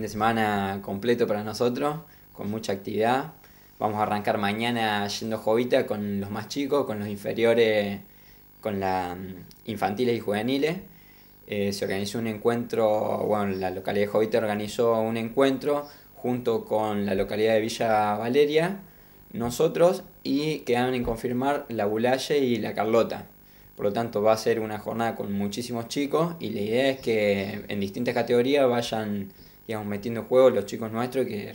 de semana completo para nosotros, con mucha actividad. Vamos a arrancar mañana yendo jovita con los más chicos, con los inferiores, con las mm, infantiles y juveniles. Eh, se organizó un encuentro, bueno, la localidad de Jovita organizó un encuentro junto con la localidad de Villa Valeria, nosotros, y quedaron en confirmar la Bulalle y la Carlota. Por lo tanto, va a ser una jornada con muchísimos chicos y la idea es que en distintas categorías vayan digamos, metiendo juegos los chicos nuestros que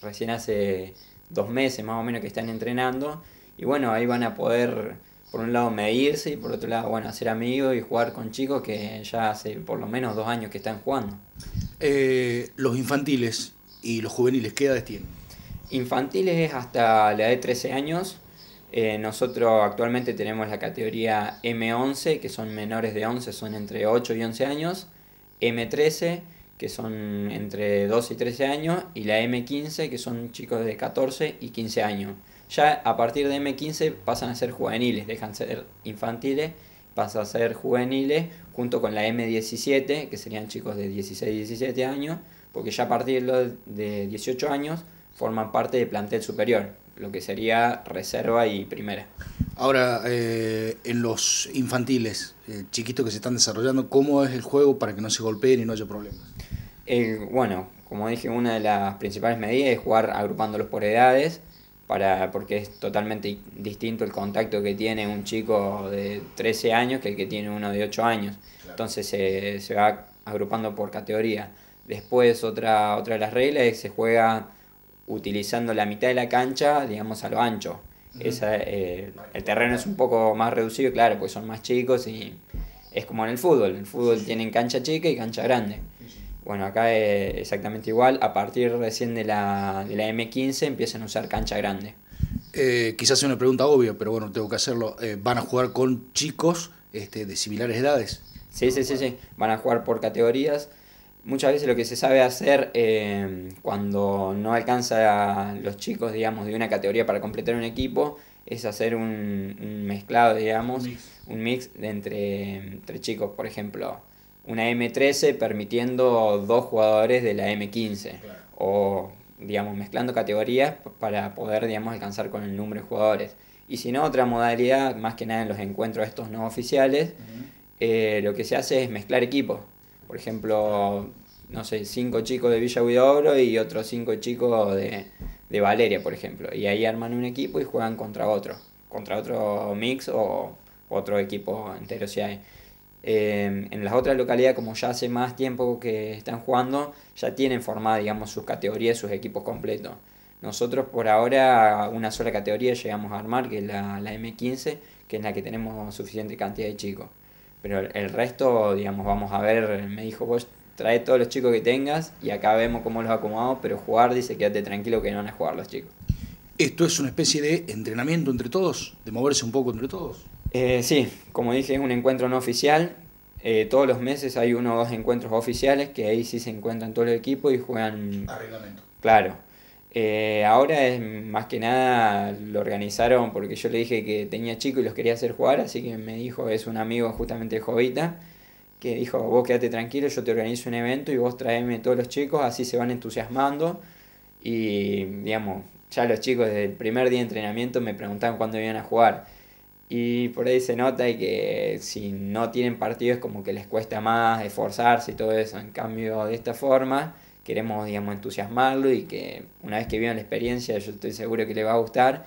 recién hace dos meses más o menos que están entrenando. Y bueno, ahí van a poder, por un lado, medirse y por otro lado, bueno, hacer amigos y jugar con chicos que ya hace por lo menos dos años que están jugando. Eh, los infantiles y los juveniles, ¿qué edades tienen? Infantiles es hasta la edad de 13 años. Eh, nosotros actualmente tenemos la categoría M11, que son menores de 11, son entre 8 y 11 años. M13, que son entre 12 y 13 años, y la M15, que son chicos de 14 y 15 años. Ya a partir de M15 pasan a ser juveniles, dejan ser infantiles, pasan a ser juveniles, junto con la M17, que serían chicos de 16 y 17 años, porque ya a partir de 18 años forman parte del plantel superior, lo que sería reserva y primera. Ahora, eh, en los infantiles, eh, chiquitos que se están desarrollando, ¿cómo es el juego para que no se golpeen y no haya problemas? Eh, bueno, como dije, una de las principales medidas es jugar agrupándolos por edades, para, porque es totalmente distinto el contacto que tiene un chico de 13 años que el que tiene uno de 8 años. Entonces se se va agrupando por categoría. Después otra, otra de las reglas es que se juega utilizando la mitad de la cancha, digamos, a lo ancho. Eh, el terreno es un poco más reducido, claro, porque son más chicos y es como en el fútbol. El fútbol tienen cancha chica y cancha grande. Bueno, acá es exactamente igual. A partir recién de la, de la M15 empiezan a usar cancha grande. Eh, quizás sea una pregunta obvia, pero bueno, tengo que hacerlo. Eh, ¿Van a jugar con chicos este, de similares edades? Sí, sí, sí, sí. Van a jugar por categorías. Muchas veces lo que se sabe hacer eh, cuando no alcanza a los chicos, digamos, de una categoría para completar un equipo, es hacer un, mezclado, digamos, un mix de entre, entre chicos, por ejemplo una M13 permitiendo dos jugadores de la M15 o digamos mezclando categorías para poder digamos alcanzar con el número de jugadores y si no otra modalidad más que nada en los encuentros estos no oficiales eh, lo que se hace es mezclar equipos por ejemplo no sé cinco chicos de Villa Huidobro y otros cinco chicos de Valeria por ejemplo y ahí arman un equipo y juegan contra otro contra otro mix o otro equipo entero si hay Em, en las otras localidades, como ya hace más tiempo que están jugando, ya tienen formada, digamos, sus categorías, sus equipos completos. Nosotros por ahora una sola categoría llegamos a armar, que es la, M15, que es la que tenemos suficiente cantidad de chicos. Pero el resto, digamos, vamos a ver, me dijo, vos trae todos los chicos que tengas y acá vemos cómo los acomodamos, pero jugar, dice, quédate tranquilo que no van a jugar los chicos. ¿Esto es una especie de entrenamiento entre todos? ¿De moverse un poco entre todos? Eh, sí, como dije, es un encuentro no oficial. Eh, todos los meses hay uno o dos encuentros oficiales que ahí sí se encuentran todo el equipo y juegan. Arreglamento. Claro. Eh, ahora es más que nada lo organizaron porque yo le dije que tenía chicos y los quería hacer jugar, así que me dijo, es un amigo justamente de Jovita, que dijo, vos quédate tranquilo, yo te organizo un evento y vos traeme todos los chicos, así se van entusiasmando. Y digamos, ya los chicos desde el primer día de entrenamiento me preguntaban cuándo iban a jugar y por ahí se nota que si no tienen partidos como que les cuesta más esforzarse y todo eso. En cambio, de esta forma queremos, digamos, entusiasmarlo y que una vez que vivan la experiencia, yo estoy seguro que le va a gustar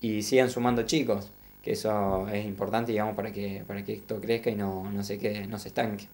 y sigan sumando chicos, que eso es importante, digamos, para que, para que esto crezca y no, no se quede, no se estanque.